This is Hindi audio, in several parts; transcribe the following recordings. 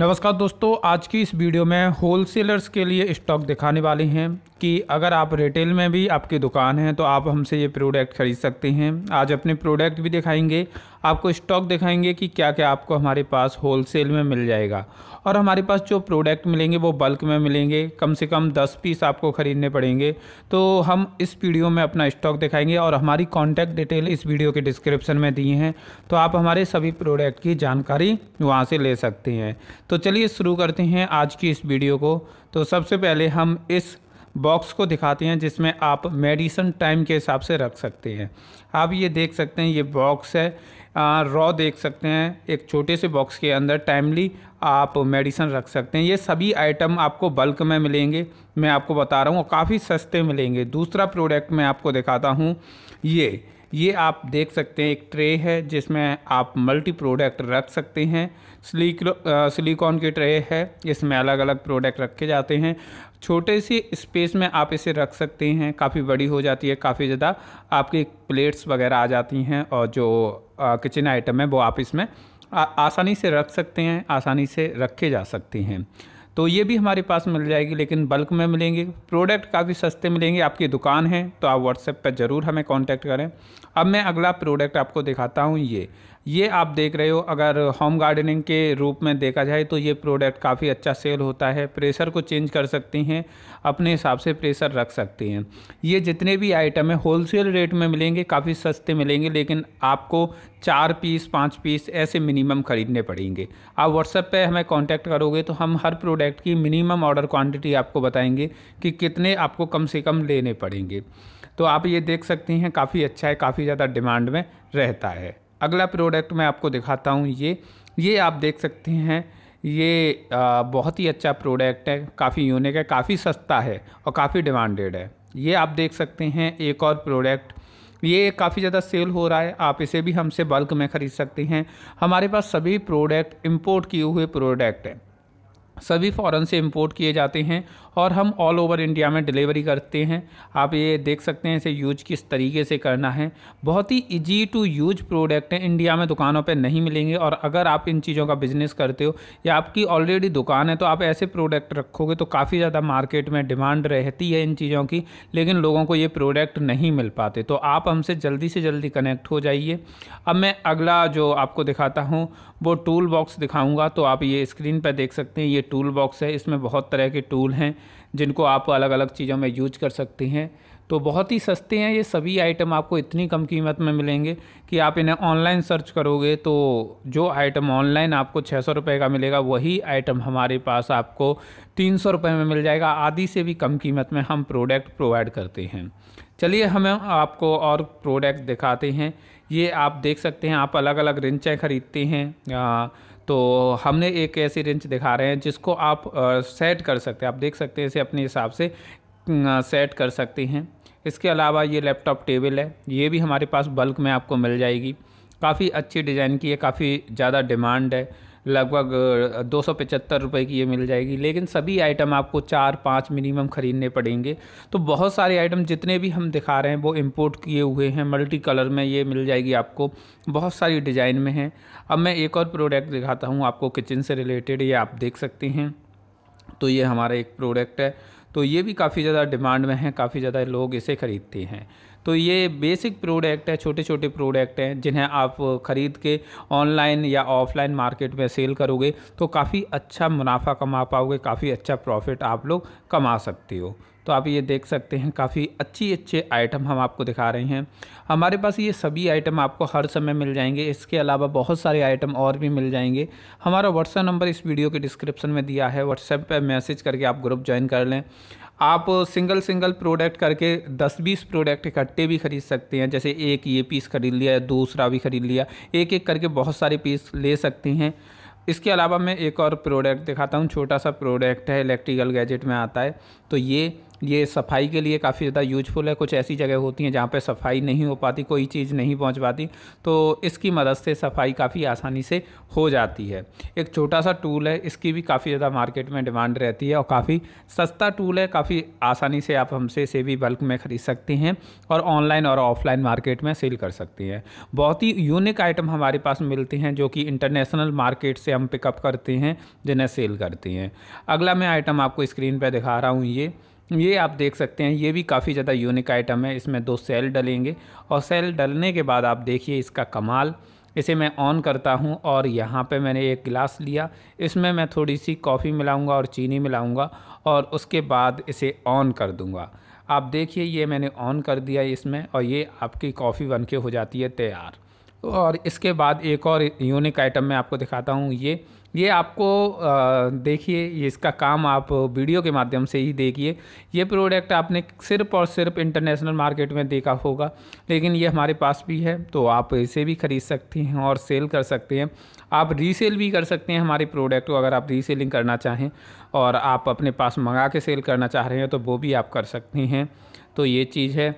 नमस्कार दोस्तों आज की इस वीडियो में होलसेलर्स के लिए स्टॉक दिखाने वाले हैं कि अगर आप रिटेल में भी आपकी दुकान है तो आप हमसे ये प्रोडक्ट ख़रीद सकते हैं आज अपने प्रोडक्ट भी दिखाएंगे आपको स्टॉक दिखाएंगे कि क्या क्या आपको हमारे पास होलसेल में मिल जाएगा और हमारे पास जो प्रोडक्ट मिलेंगे वो बल्क में मिलेंगे कम से कम 10 पीस आपको ख़रीदने पड़ेंगे तो हम इस वीडियो में अपना स्टॉक दिखाएंगे और हमारी कॉन्टैक्ट डिटेल इस वीडियो के डिस्क्रिप्शन में दिए हैं तो आप हमारे सभी प्रोडक्ट की जानकारी वहाँ से ले सकते हैं तो चलिए शुरू करते हैं आज की इस वीडियो को तो सबसे पहले हम इस बॉक्स को दिखाते हैं जिसमें आप मेडिसन टाइम के हिसाब से रख सकते हैं आप ये देख सकते हैं ये बॉक्स है रॉ देख सकते हैं एक छोटे से बॉक्स के अंदर टाइमली आप मेडिसन रख सकते हैं ये सभी आइटम आपको बल्क में मिलेंगे मैं आपको बता रहा हूँ काफ़ी सस्ते मिलेंगे दूसरा प्रोडक्ट मैं आपको दिखाता हूँ ये ये आप देख सकते हैं एक ट्रे है जिसमें आप मल्टी प्रोडक्ट रख सकते हैं सिलिकॉन की ट्रे है इसमें अलग अलग प्रोडक्ट रखे जाते हैं छोटे से स्पेस में आप इसे रख सकते हैं काफ़ी बड़ी हो जाती है काफ़ी ज़्यादा आपकी प्लेट्स वगैरह आ जाती हैं और जो किचन आइटम है वो आप इसमें आ, आसानी से रख सकते हैं आसानी से रखे जा सकते हैं तो ये भी हमारे पास मिल जाएगी लेकिन बल्क में मिलेंगे प्रोडक्ट काफ़ी सस्ते मिलेंगे आपकी दुकान है तो आप व्हाट्सएप पर ज़रूर हमें कॉन्टैक्ट करें अब मैं अगला प्रोडक्ट आपको दिखाता हूँ ये ये आप देख रहे हो अगर होम गार्डनिंग के रूप में देखा जाए तो ये प्रोडक्ट काफ़ी अच्छा सेल होता है प्रेशर को चेंज कर सकती हैं अपने हिसाब से प्रेशर रख सकती हैं ये जितने भी आइटम हैं होलसेल रेट में मिलेंगे काफ़ी सस्ते मिलेंगे लेकिन आपको चार पीस पाँच पीस ऐसे मिनिमम ख़रीदने पड़ेंगे आप व्हाट्सएप पर हमें कॉन्टैक्ट करोगे तो हम हर प्रोडक्ट की मिनिमम ऑर्डर क्वान्टिटी आपको बताएंगे कि कितने आपको कम से कम लेने पड़ेंगे तो आप ये देख सकती हैं काफ़ी अच्छा है काफ़ी ज़्यादा डिमांड में रहता है अगला प्रोडक्ट मैं आपको दिखाता हूँ ये ये आप देख सकते हैं ये आ, बहुत ही अच्छा प्रोडक्ट है काफ़ी यूनिक है काफ़ी सस्ता है और काफ़ी डिमांडेड है ये आप देख सकते हैं एक और प्रोडक्ट ये काफ़ी ज़्यादा सेल हो रहा है आप इसे भी हमसे बल्क में ख़रीद सकते हैं हमारे पास सभी प्रोडक्ट इंपोर्ट किए हुए प्रोडक्ट हैं सभी फ़ौरन से इंपोर्ट किए जाते हैं और हम ऑल ओवर इंडिया में डिलीवरी करते हैं आप ये देख सकते हैं इसे यूज किस तरीके से करना है बहुत ही इजी टू यूज प्रोडक्ट है इंडिया में दुकानों पे नहीं मिलेंगे और अगर आप इन चीज़ों का बिज़नेस करते हो या आपकी ऑलरेडी दुकान है तो आप ऐसे प्रोडक्ट रखोगे तो काफ़ी ज़्यादा मार्केट में डिमांड रहती है इन चीज़ों की लेकिन लोगों को ये प्रोडक्ट नहीं मिल पाते तो आप हमसे जल्दी से जल्दी कनेक्ट हो जाइए अब मैं अगला जो आपको दिखाता हूँ वो टूल बॉक्स दिखाऊँगा तो आप ये स्क्रीन पर देख सकते हैं ये टूल बॉक्स है इसमें बहुत तरह के टूल हैं जिनको आप अलग अलग चीज़ों में यूज कर सकते हैं तो बहुत ही सस्ते हैं ये सभी आइटम आपको इतनी कम कीमत में मिलेंगे कि आप इन्हें ऑनलाइन सर्च करोगे तो जो आइटम ऑनलाइन आपको छः सौ रुपये का मिलेगा वही आइटम हमारे पास आपको तीन सौ रुपये में मिल जाएगा आदि से भी कम कीमत में हम प्रोडक्ट प्रोवाइड करते हैं चलिए हमें आपको और प्रोडक्ट दिखाते हैं ये आप देख सकते हैं आप अलग अलग रिंचें ख़रीदते हैं तो हमने एक ऐसी रेंज दिखा रहे हैं जिसको आप सेट कर सकते हैं आप देख सकते हैं इसे अपने हिसाब से सेट कर सकते हैं इसके अलावा ये लैपटॉप टेबल है ये भी हमारे पास बल्क में आपको मिल जाएगी काफ़ी अच्छी डिज़ाइन की है काफ़ी ज़्यादा डिमांड है लगभग दो सौ पचहत्तर रुपये की ये मिल जाएगी लेकिन सभी आइटम आपको चार पाँच मिनिमम ख़रीदने पड़ेंगे तो बहुत सारे आइटम जितने भी हम दिखा रहे हैं वो इम्पोर्ट किए हुए हैं मल्टी कलर में ये मिल जाएगी आपको बहुत सारी डिज़ाइन में है अब मैं एक और प्रोडक्ट दिखाता हूँ आपको किचन से रिलेटेड ये आप देख सकते हैं तो ये हमारा एक प्रोडक्ट है तो ये भी काफ़ी ज़्यादा डिमांड में है काफ़ी ज़्यादा लोग इसे ख़रीदते हैं तो ये बेसिक प्रोडक्ट है छोटे छोटे प्रोडक्ट हैं जिन्हें आप ख़रीद के ऑनलाइन या ऑफलाइन मार्केट में सेल करोगे तो काफ़ी अच्छा मुनाफा कमा पाओगे काफ़ी अच्छा प्रॉफिट आप लोग कमा सकते हो तो आप ये देख सकते हैं काफ़ी अच्छी अच्छे आइटम हम आपको दिखा रहे हैं हमारे पास ये सभी आइटम आपको हर समय मिल जाएंगे इसके अलावा बहुत सारे आइटम और भी मिल जाएंगे हमारा व्हाट्सएप नंबर इस वीडियो के डिस्क्रिप्शन में दिया है व्हाट्सएप पर मैसेज करके आप ग्रुप ज्वाइन कर लें आप सिंगल सिंगल प्रोडक्ट करके 10-20 प्रोडक्ट इकट्ठे भी खरीद सकते हैं जैसे एक ये पीस खरीद लिया या दूसरा भी खरीद लिया एक एक करके बहुत सारे पीस ले सकते हैं इसके अलावा मैं एक और प्रोडक्ट दिखाता हूँ छोटा सा प्रोडक्ट है इलेक्ट्रिकल गैजेट में आता है तो ये ये सफाई के लिए काफ़ी ज़्यादा यूजफुल है कुछ ऐसी जगह होती हैं जहाँ पर सफाई नहीं हो पाती कोई चीज़ नहीं पहुँच पाती तो इसकी मदद से सफाई काफ़ी आसानी से हो जाती है एक छोटा सा टूल है इसकी भी काफ़ी ज़्यादा मार्केट में डिमांड रहती है और काफ़ी सस्ता टूल है काफ़ी आसानी से आप हमसे इसे भी बल्क में ख़रीद सकते हैं और ऑनलाइन और ऑफलाइन मार्केट में सेल कर सकते हैं बहुत ही यूनिक आइटम हमारे पास मिलते हैं जो कि इंटरनेशनल मार्केट से हम पिकअप करते हैं जिन्हें सेल करते हैं अगला मैं आइटम आपको स्क्रीन पर दिखा रहा हूँ ये ये आप देख सकते हैं ये भी काफ़ी ज़्यादा यूनिक आइटम है इसमें दो सेल डलेंगे और सेल डलने के बाद आप देखिए इसका कमाल इसे मैं ऑन करता हूँ और यहाँ पे मैंने एक गिलास लिया इसमें मैं थोड़ी सी कॉफ़ी मिलाऊँगा और चीनी मिलाऊँगा और उसके बाद इसे ऑन कर दूँगा आप देखिए ये मैंने ऑन कर दिया इसमें और ये आपकी कॉफ़ी बन के हो जाती है तैयार और इसके बाद एक और यूनिक आइटम मैं आपको दिखाता हूँ ये ये आपको देखिए ये इसका काम आप वीडियो के माध्यम से ही देखिए ये प्रोडक्ट आपने सिर्फ और सिर्फ इंटरनेशनल मार्केट में देखा होगा लेकिन ये हमारे पास भी है तो आप इसे भी ख़रीद सकते हैं और सेल कर सकते हैं आप रीसेल भी कर सकते हैं हमारे प्रोडक्ट को अगर आप रीसेलिंग करना चाहें और आप अपने पास मंगा के सेल करना चाह रहे हैं तो वो भी आप कर सकते हैं तो ये चीज़ है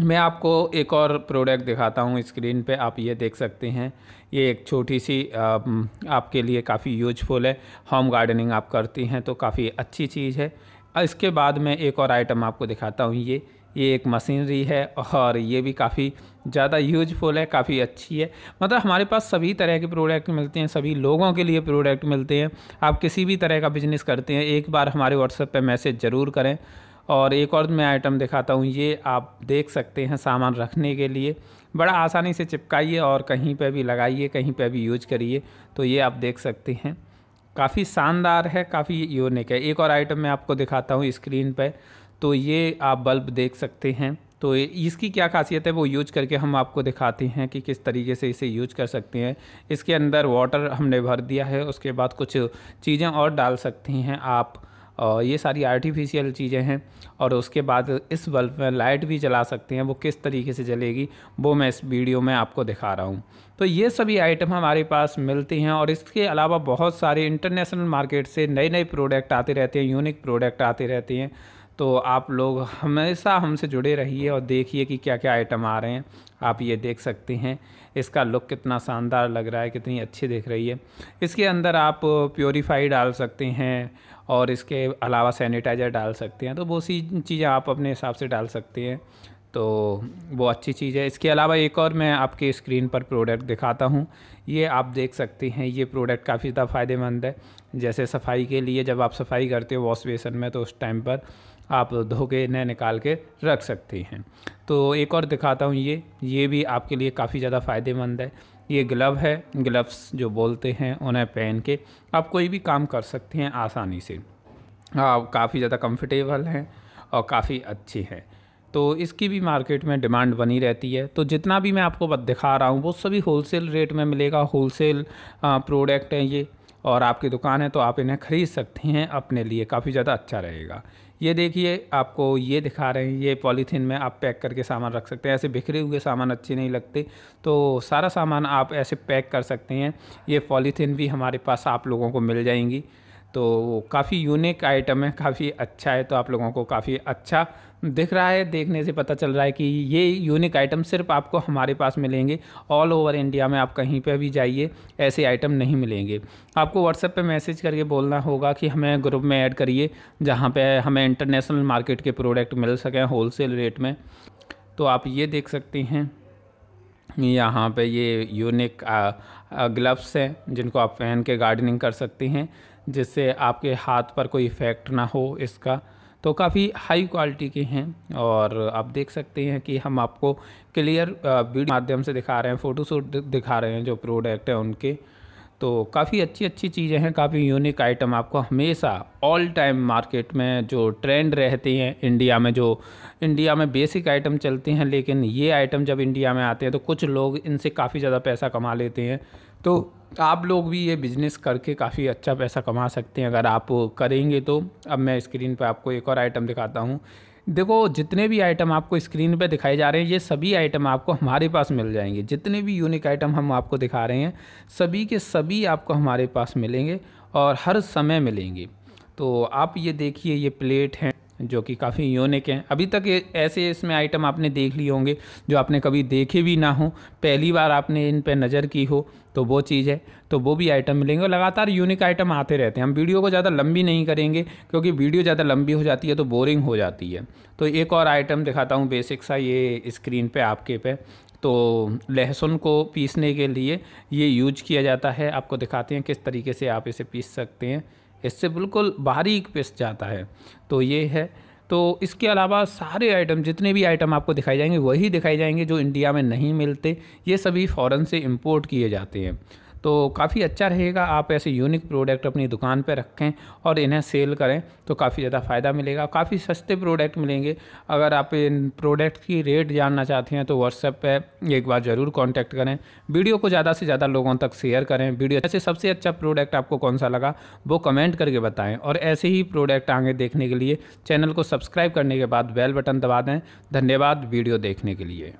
मैं आपको एक और प्रोडक्ट दिखाता हूँ स्क्रीन पे आप ये देख सकते हैं ये एक छोटी सी आपके लिए काफ़ी यूजफुल है होम गार्डनिंग आप करती हैं तो काफ़ी अच्छी चीज़ है इसके बाद मैं एक और आइटम आपको दिखाता हूँ ये ये एक मशीनरी है और ये भी काफ़ी ज़्यादा यूजफुल है काफ़ी अच्छी है मतलब हमारे पास सभी तरह के प्रोडक्ट मिलते हैं सभी लोगों के लिए प्रोडक्ट मिलते हैं आप किसी भी तरह का बिज़नेस करते हैं एक बार हमारे व्हाट्सएप पर मैसेज ज़रूर करें और एक और मैं आइटम दिखाता हूँ ये आप देख सकते हैं सामान रखने के लिए बड़ा आसानी से चिपकाइए और कहीं पर भी लगाइए कहीं पर भी यूज करिए तो ये आप देख सकते हैं काफ़ी शानदार है काफ़ी यूनिक है एक और आइटम मैं आपको दिखाता हूँ स्क्रीन पर तो ये आप बल्ब देख सकते हैं तो इसकी क्या खासियत है वो यूज करके हम आपको दिखाते हैं कि किस तरीके से इसे यूज कर सकते हैं इसके अंदर वाटर हमने भर दिया है उसके बाद कुछ चीज़ें और डाल सकती हैं आप और ये सारी आर्टिफिशियल चीज़ें हैं और उसके बाद इस बल्ब में लाइट भी जला सकते हैं वो किस तरीके से जलेगी वो मैं इस वीडियो में आपको दिखा रहा हूँ तो ये सभी आइटम हमारे पास मिलती हैं और इसके अलावा बहुत सारे इंटरनेशनल मार्केट से नए नए प्रोडक्ट आते रहते हैं यूनिक प्रोडक्ट आते रहते हैं तो आप लोग हमेशा हमसे जुड़े रहिए और देखिए कि क्या क्या आइटम आ रहे हैं आप ये देख सकते हैं इसका लुक कितना शानदार लग रहा है कितनी अच्छी दिख रही है इसके अंदर आप प्योरीफाई डाल सकते हैं और इसके अलावा सैनिटाइज़र डाल सकते हैं तो बहुत सी चीज़ें आप अपने हिसाब से डाल सकते हैं तो वो अच्छी चीज़ है इसके अलावा एक और मैं आपके स्क्रीन पर प्रोडक्ट दिखाता हूँ ये आप देख सकते हैं ये प्रोडक्ट काफ़ी ज़्यादा फ़ायदेमंद है जैसे सफाई के लिए जब आप सफाई करते हो वॉश बेसन में तो उस टाइम पर आप धो के नए निकाल के रख सकते हैं तो एक और दिखाता हूँ ये ये भी आपके लिए काफ़ी ज़्यादा फ़ायदेमंद है ये ग्लव है ग्लव्स जो बोलते हैं उन्हें पहन के आप कोई भी काम कर सकते हैं आसानी से आप हाँ, काफ़ी ज़्यादा कंफर्टेबल हैं और काफ़ी अच्छी है तो इसकी भी मार्केट में डिमांड बनी रहती है तो जितना भी मैं आपको दिखा रहा हूँ वो सभी होलसेल रेट में मिलेगा होलसेल हाँ, प्रोडक्ट हैं ये और आपकी दुकान है तो आप इन्हें ख़रीद सकते हैं अपने लिए काफ़ी ज़्यादा अच्छा रहेगा ये देखिए आपको ये दिखा रहे हैं ये पॉलीथीन में आप पैक करके सामान रख सकते हैं ऐसे बिखरे हुए सामान अच्छे नहीं लगते तो सारा सामान आप ऐसे पैक कर सकते हैं ये पॉलीथीन भी हमारे पास आप लोगों को मिल जाएंगी तो काफ़ी यूनिक आइटम है काफ़ी अच्छा है तो आप लोगों को काफ़ी अच्छा दिख रहा है देखने से पता चल रहा है कि ये यूनिक आइटम सिर्फ आपको हमारे पास मिलेंगे ऑल ओवर इंडिया में आप कहीं पर भी जाइए ऐसे आइटम नहीं मिलेंगे आपको व्हाट्सएप पे मैसेज करके बोलना होगा कि हमें ग्रुप में ऐड करिए जहाँ पे हमें इंटरनेशनल मार्केट के प्रोडक्ट मिल सकें होल रेट में तो आप ये देख सकते हैं यहाँ पर ये यूनिक ग्लव्स हैं जिनको आप पहन के गार्डनिंग कर सकते हैं जिससे आपके हाथ पर कोई इफ़ेक्ट ना हो इसका तो काफ़ी हाई क्वालिटी के हैं और आप देख सकते हैं कि हम आपको क्लियर वीडियो माध्यम से दिखा रहे हैं फ़ोटोशूट दिखा रहे हैं जो प्रोडक्ट हैं उनके तो काफ़ी अच्छी अच्छी चीज़ें हैं काफ़ी यूनिक आइटम आपको हमेशा ऑल टाइम मार्केट में जो ट्रेंड रहते हैं इंडिया में जो इंडिया में बेसिक आइटम चलते हैं लेकिन ये आइटम जब इंडिया में आते हैं तो कुछ लोग इनसे काफ़ी ज़्यादा पैसा कमा लेते हैं तो आप लोग भी ये बिज़नेस करके काफ़ी अच्छा पैसा कमा सकते हैं अगर आप करेंगे तो अब मैं स्क्रीन पर आपको एक और आइटम दिखाता हूँ देखो जितने भी आइटम आपको स्क्रीन पे दिखाए जा रहे हैं ये सभी आइटम आपको हमारे पास मिल जाएंगे जितने भी यूनिक आइटम हम आपको दिखा रहे हैं सभी के सभी आपको हमारे पास मिलेंगे और हर समय मिलेंगे तो आप ये देखिए ये प्लेट हैं जो कि काफ़ी यूनिक हैं अभी तक ये ऐसे इसमें आइटम आपने देख लिए होंगे जो आपने कभी देखे भी ना हो पहली बार आपने इन पर नज़र की हो तो वो चीज़ है तो वो भी आइटम मिलेंगे और लगातार यूनिक आइटम आते रहते हैं हम वीडियो को ज़्यादा लंबी नहीं करेंगे क्योंकि वीडियो ज़्यादा लंबी हो जाती है तो बोरिंग हो जाती है तो एक और आइटम दिखाता हूँ बेसिक सा ये स्क्रीन पर आपके पे तो लहसुन को पीसने के लिए ये यूज किया जाता है आपको दिखाते हैं किस तरीके से आप इसे पीस सकते हैं इससे बिल्कुल बारीक पिस जाता है तो ये है तो इसके अलावा सारे आइटम जितने भी आइटम आपको दिखाई जाएंगे वही दिखाई जाएंगे जो इंडिया में नहीं मिलते ये सभी फ़ौरन से इम्पोर्ट किए जाते हैं तो काफ़ी अच्छा रहेगा आप ऐसे यूनिक प्रोडक्ट अपनी दुकान पर रखें और इन्हें सेल करें तो काफ़ी ज़्यादा फ़ायदा मिलेगा काफ़ी सस्ते प्रोडक्ट मिलेंगे अगर आप इन प्रोडक्ट की रेट जानना चाहते हैं तो व्हाट्सएप पर एक बार ज़रूर कॉन्टैक्ट करें वीडियो को ज़्यादा से ज़्यादा लोगों तक शेयर करें वीडियो ऐसे सबसे अच्छा प्रोडक्ट आपको कौन सा लगा वो कमेंट करके बताएँ और ऐसे ही प्रोडक्ट आगे देखने के लिए चैनल को सब्सक्राइब करने के बाद बेल बटन दबा दें धन्यवाद वीडियो देखने के लिए